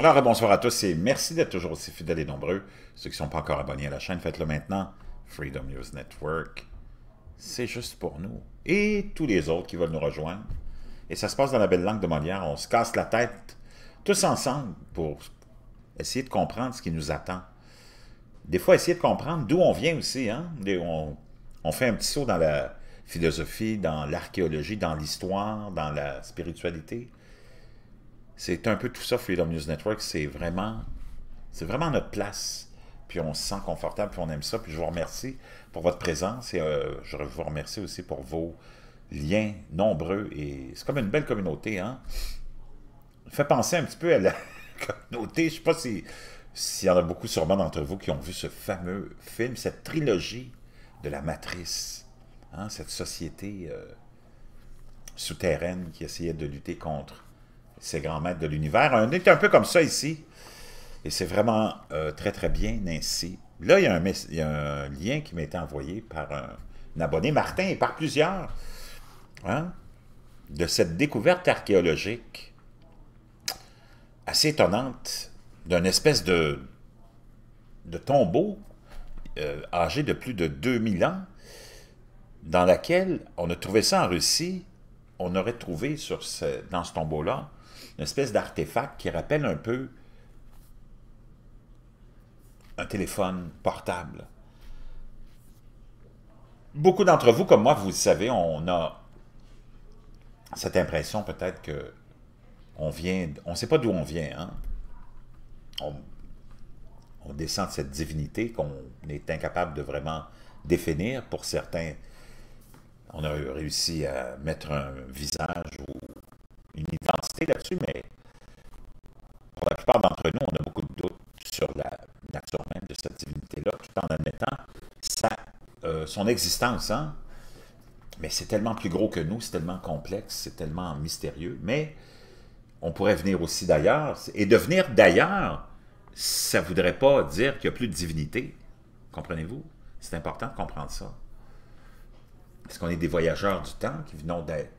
Alors, bonsoir à tous et merci d'être toujours aussi fidèles et nombreux. Ceux qui ne sont pas encore abonnés à la chaîne, faites-le maintenant. Freedom News Network, c'est juste pour nous. Et tous les autres qui veulent nous rejoindre. Et ça se passe dans la belle langue de Molière. On se casse la tête tous ensemble pour essayer de comprendre ce qui nous attend. Des fois, essayer de comprendre d'où on vient aussi. Hein. on fait un petit saut dans la philosophie, dans l'archéologie, dans l'histoire, dans la spiritualité c'est un peu tout ça, Freedom News Network. C'est vraiment, c'est vraiment notre place. Puis on se sent confortable, puis on aime ça. Puis je vous remercie pour votre présence et euh, je vous remercie aussi pour vos liens nombreux. Et c'est comme une belle communauté, hein? fait penser un petit peu à la communauté. Je ne sais pas si s'il y en a beaucoup sûrement d'entre vous qui ont vu ce fameux film, cette trilogie de la Matrice, hein, cette société euh, souterraine qui essayait de lutter contre ces grands maîtres de l'univers. On est un peu comme ça ici. Et c'est vraiment euh, très, très bien ainsi. Là, il y, a un, lien qui m'a été envoyé par un, abonné, Martin, et par plusieurs, hein, de cette découverte archéologique assez étonnante d'une espèce de, de tombeau euh, âgé de plus de 2000 ans, dans laquelle on a trouvé ça en Russie, on aurait trouvé dans ce tombeau-là une espèce d'artefact qui rappelle un peu un téléphone portable. Beaucoup d'entre vous, comme moi, vous le savez, on a cette impression peut-être que on vient, on ne sait pas d'où on vient. Hein. On, on, descend de cette divinité qu'on est incapable de vraiment définir. Pour certains, on a réussi à mettre un visage ou là-dessus, mais pour la plupart d'entre nous, on a beaucoup de doutes sur la nature même de cette divinité-là, tout en admettant euh, son existence. Hein. Mais c'est tellement plus gros que nous, c'est tellement complexe, c'est tellement mystérieux. Mais on pourrait venir aussi d'ailleurs. Et devenir d'ailleurs, ça ne voudrait pas dire qu'il n'y a plus de divinité. Comprenez-vous? C'est important de comprendre ça. Parce qu'on est des voyageurs du temps qui venons d'être.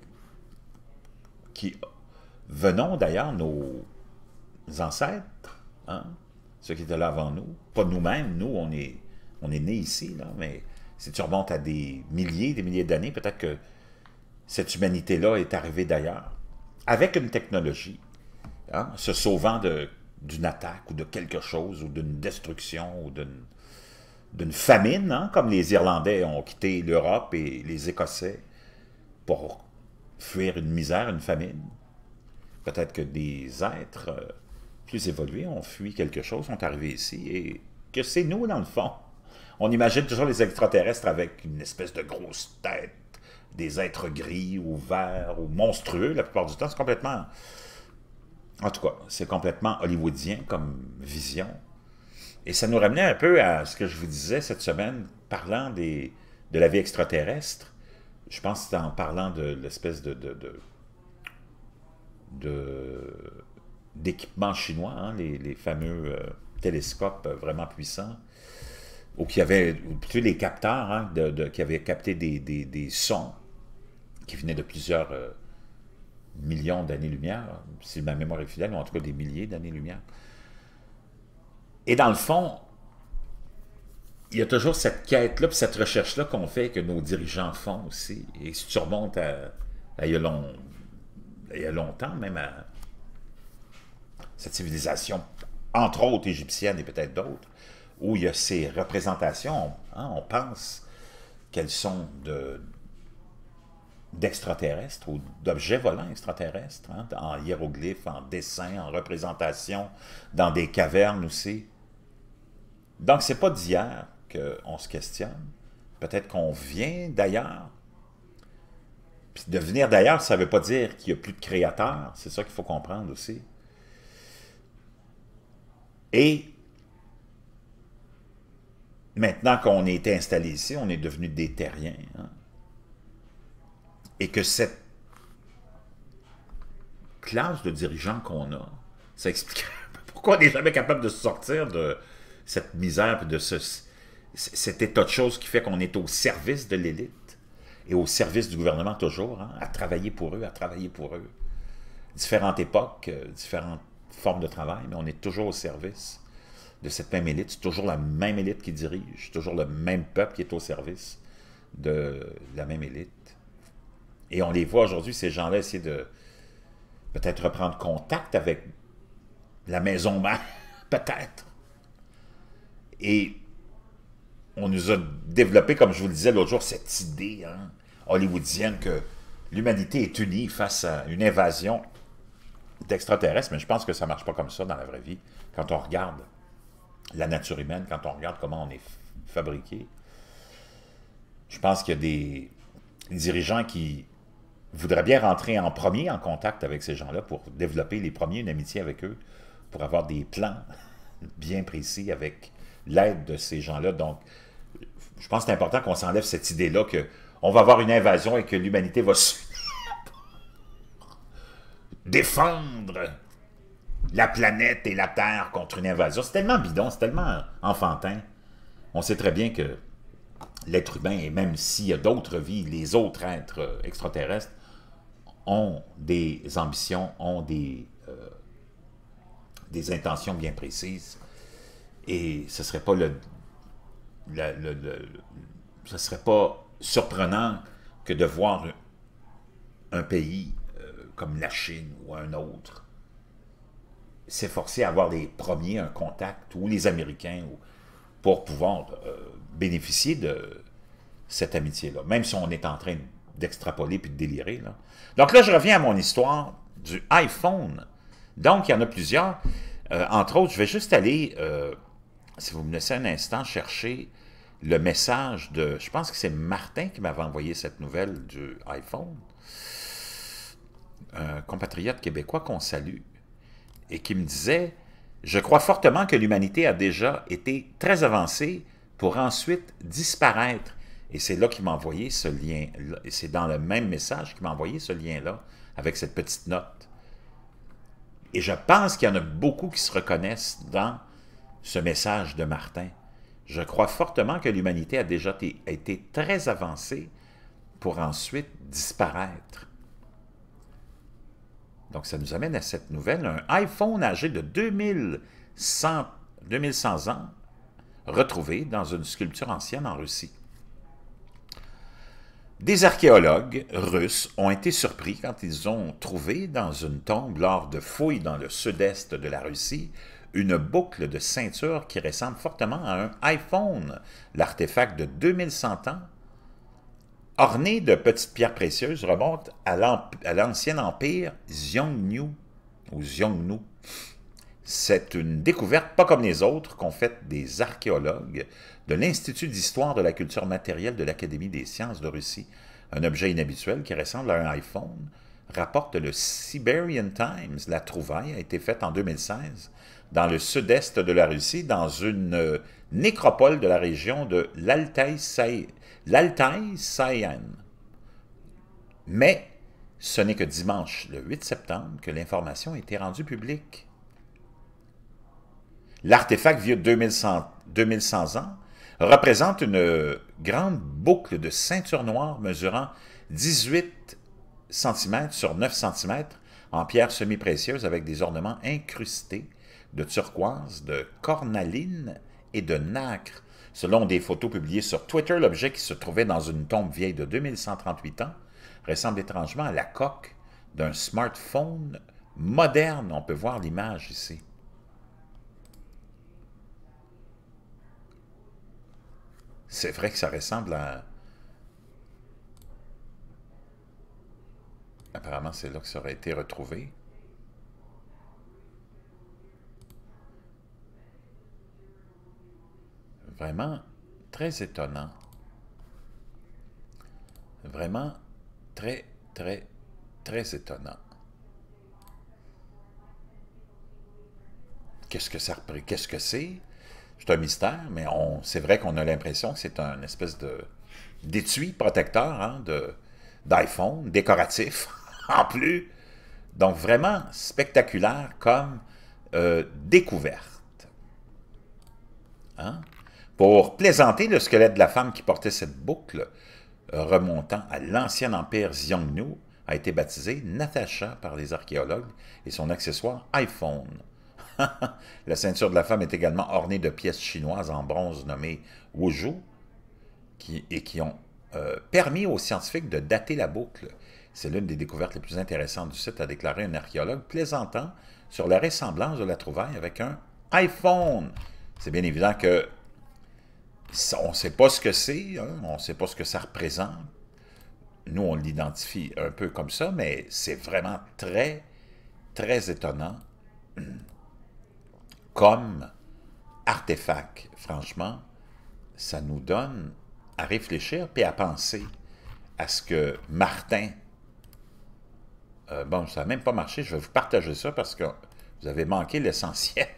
qui venons d'ailleurs nos ancêtres, hein, ceux qui étaient là avant nous, pas nous-mêmes, nous, on est, on est nés ici, là, mais si tu remontes à des milliers, des milliers d'années, peut-être que cette humanité-là est arrivée d'ailleurs, avec une technologie, hein, se sauvant d'une attaque ou de quelque chose, ou d'une destruction, ou d'une famine, hein, comme les Irlandais ont quitté l'Europe et les Écossais pour fuir une misère, une famine. Peut-être que des êtres euh, plus évolués ont fui quelque chose, sont arrivés ici, et que c'est nous, dans le fond. On imagine toujours les extraterrestres avec une espèce de grosse tête, des êtres gris ou verts ou monstrueux la plupart du temps. C'est complètement... En tout cas, c'est complètement hollywoodien comme vision. Et ça nous ramenait un peu à ce que je vous disais cette semaine, parlant des, de la vie extraterrestre. Je pense en parlant de l'espèce de d'équipements chinois, hein, les, fameux euh, télescopes vraiment puissants, ou qui avaient, plutôt les capteurs, hein, de, qui avaient capté des, sons qui venaient de plusieurs euh, millions d'années-lumière, si ma mémoire est fidèle, ou en tout cas des milliers d'années-lumière. Et dans le fond, il y a toujours cette quête-là, puis cette recherche-là qu'on fait, que nos dirigeants font aussi. Et si tu remontes à, à il y a longtemps, même à cette civilisation, entre autres égyptienne et peut-être d'autres, où il y a ces représentations, hein, on pense qu'elles sont d'extraterrestres ou d'objets volants extraterrestres, hein, en hiéroglyphes, en dessins, en représentations, dans des cavernes aussi. Donc, c'est pas d'hier qu'on se questionne. Peut-être qu'on vient d'ailleurs, devenir d'ailleurs, ça ne veut pas dire qu'il n'y a plus de créateurs. C'est ça qu'il faut comprendre aussi. Et maintenant qu'on est installé ici, on est devenu des terriens. Hein. Et que cette classe de dirigeants qu'on a, ça explique pourquoi on n'est jamais capable de sortir de cette misère, de ce, cet état de choses qui fait qu'on est au service de l'élite et au service du gouvernement toujours, hein, à travailler pour eux, à travailler pour eux. Différentes époques, euh, différentes formes de travail, mais on est toujours au service de cette même élite. C'est toujours la même élite qui dirige, toujours le même peuple qui est au service de la même élite. Et on les voit aujourd'hui, ces gens-là, essayer de peut-être reprendre contact avec la maison mère, peut-être. Et on nous a développé, comme je vous le disais l'autre jour, cette idée hein, hollywoodienne que l'humanité est unie face à une invasion d'extraterrestres, mais je pense que ça ne marche pas comme ça dans la vraie vie. Quand on regarde la nature humaine, quand on regarde comment on est fabriqué, je pense qu'il y a des dirigeants qui voudraient bien rentrer en premier en contact avec ces gens-là pour développer les premiers une amitié avec eux, pour avoir des plans bien précis avec l'aide de ces gens-là. Donc, je pense que c'est important qu'on s'enlève cette idée-là qu'on va avoir une invasion et que l'humanité va défendre la planète et la Terre contre une invasion. C'est tellement bidon, c'est tellement enfantin. On sait très bien que l'être humain, et même s'il y a d'autres vies, les autres êtres euh, extraterrestres, ont des ambitions, ont des euh, intentions bien précises. Et ce ne serait pas le ce ne serait pas surprenant que de voir un pays euh, comme la Chine ou un autre s'efforcer à avoir les premiers un contact, ou les Américains, pour pouvoir euh, bénéficier de cette amitié-là, même si on est en train d'extrapoler puis de délirer. Là. Donc là, je reviens à mon histoire du iPhone. Donc, il y en a plusieurs. Euh, entre autres, je vais juste aller si vous me laissez un instant chercher le message de... Je pense que c'est Martin qui m'avait envoyé cette nouvelle du iPhone. Un compatriote québécois qu'on salue et qui me disait « Je crois fortement que l'humanité a déjà été très avancée pour ensuite disparaître. » Et c'est là qu'il m'a envoyé ce lien. C'est dans le même message qu'il m'a envoyé ce lien-là avec cette petite note. Et je pense qu'il y en a beaucoup qui se reconnaissent dans ce message de Martin. Je crois fortement que l'humanité a déjà été très avancée pour ensuite disparaître. Donc, ça nous amène à cette nouvelle. Un iPhone âgé de 2100, 2100 ans retrouvé dans une sculpture ancienne en Russie. Des archéologues russes ont été surpris quand ils ont trouvé dans une tombe lors de fouilles dans le sud-est de la Russie une boucle de ceinture qui ressemble fortement à un iPhone, l'artefact de 2100 ans, orné de petites pierres précieuses, remonte à l'ancien empire Xiongnu, ou C'est une découverte pas comme les autres qu'ont fait des archéologues de l'Institut d'histoire de la culture matérielle de l'Académie des sciences de Russie. Un objet inhabituel qui ressemble à un iPhone, rapporte le Siberian Times. La trouvaille a été faite en 2016 dans le sud-est de la Russie, dans une euh, nécropole de la région de l'Altaï-Sayan. Mais ce n'est que dimanche, le 8 septembre, que l'information a été rendue publique. L'artefact vieux de 2100, 2100 ans représente une euh, grande boucle de ceinture noire mesurant 18 cm sur 9 cm en pierre semi-précieuse avec des ornements incrustés de turquoise, de cornaline et de nacre. Selon des photos publiées sur Twitter, l'objet qui se trouvait dans une tombe vieille de 2138 ans ressemble étrangement à la coque d'un smartphone moderne. On peut voir l'image ici. C'est vrai que ça ressemble à... Apparemment, c'est là que ça aurait été retrouvé. Vraiment très étonnant. Vraiment très, très, très étonnant. Qu'est-ce que ça Qu'est-ce que c'est? C'est un mystère, mais c'est vrai qu'on a l'impression que c'est un espèce de d'étui protecteur hein, d'iPhone, décoratif en plus. Donc vraiment spectaculaire comme euh, découverte. Hein? pour plaisanter le squelette de la femme qui portait cette boucle euh, remontant à l'ancien empire Xiongnu a été baptisé Natacha par les archéologues et son accessoire iPhone. la ceinture de la femme est également ornée de pièces chinoises en bronze nommées Wuzhou, qui, et qui ont euh, permis aux scientifiques de dater la boucle. C'est l'une des découvertes les plus intéressantes du site, a déclaré un archéologue plaisantant sur la ressemblance de la trouvaille avec un iPhone. C'est bien évident que on ne sait pas ce que c'est, hein. on ne sait pas ce que ça représente. Nous, on l'identifie un peu comme ça, mais c'est vraiment très, très étonnant comme artefact. Franchement, ça nous donne à réfléchir puis à penser à ce que Martin... Euh, bon, ça n'a même pas marché, je vais vous partager ça parce que vous avez manqué l'essentiel.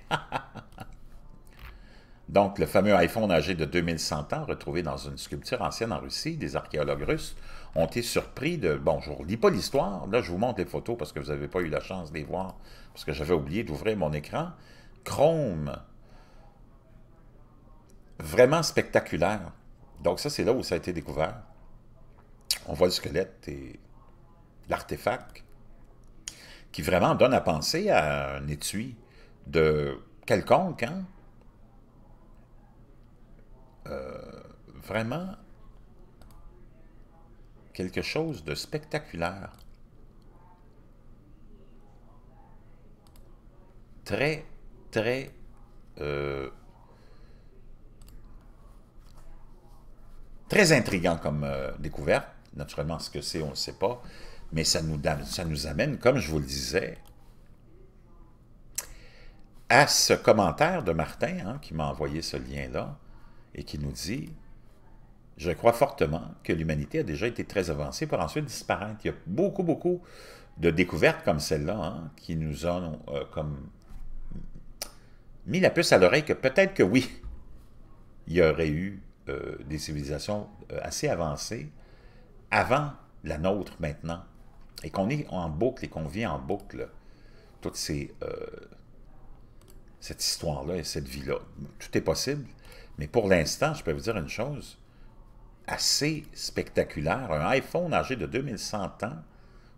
Donc, le fameux iPhone âgé de 2100 ans, retrouvé dans une sculpture ancienne en Russie, des archéologues russes ont été surpris de... Bon, je ne vous pas l'histoire, là, je vous montre les photos parce que vous n'avez pas eu la chance de les voir, parce que j'avais oublié d'ouvrir mon écran. Chrome, vraiment spectaculaire. Donc ça, c'est là où ça a été découvert. On voit le squelette et l'artefact qui vraiment donne à penser à un étui de quelconque, hein? Euh, vraiment quelque chose de spectaculaire. Très, très... Euh, très intriguant comme euh, découverte. Naturellement, ce que c'est, on ne sait pas. Mais ça nous, ça nous amène, comme je vous le disais, à ce commentaire de Martin, hein, qui m'a envoyé ce lien-là, et qui nous dit Je crois fortement que l'humanité a déjà été très avancée pour ensuite disparaître. Il y a beaucoup, beaucoup de découvertes comme celle-là hein, qui nous ont euh, comme mis la puce à l'oreille que peut-être que oui, il y aurait eu euh, des civilisations euh, assez avancées avant la nôtre maintenant, et qu'on est en boucle et qu'on vit en boucle toute cette histoire-là et cette vie-là. Tout est possible. Mais pour l'instant, je peux vous dire une chose assez spectaculaire. Un iPhone âgé de 2100 ans,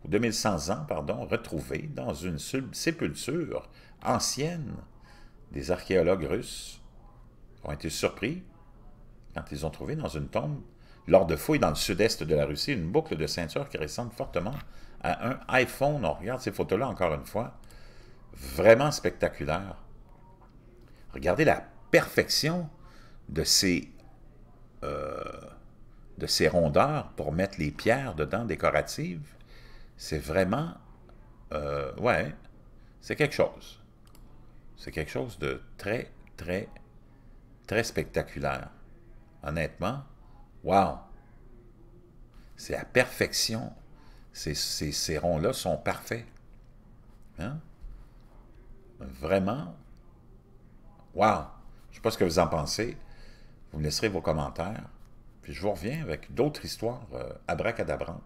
ou 2100 ans, pardon, retrouvé dans une sépulture ancienne des archéologues russes ont été surpris quand ils ont trouvé dans une tombe, lors de fouilles dans le sud-est de la Russie, une boucle de ceinture qui ressemble fortement à un iPhone. On regarde ces photos-là encore une fois. Vraiment spectaculaire. Regardez la perfection de ces, euh, de ces rondeurs pour mettre les pierres dedans décoratives, c'est vraiment... Euh, ouais, c'est quelque chose. C'est quelque chose de très, très, très spectaculaire. Honnêtement, wow! C'est à perfection. Ces, ces, ces ronds-là sont parfaits. Hein? Vraiment, wow! Je ne sais pas ce que vous en pensez. Vous me laisserez vos commentaires. Puis je vous reviens avec d'autres histoires euh, abracadabrantes.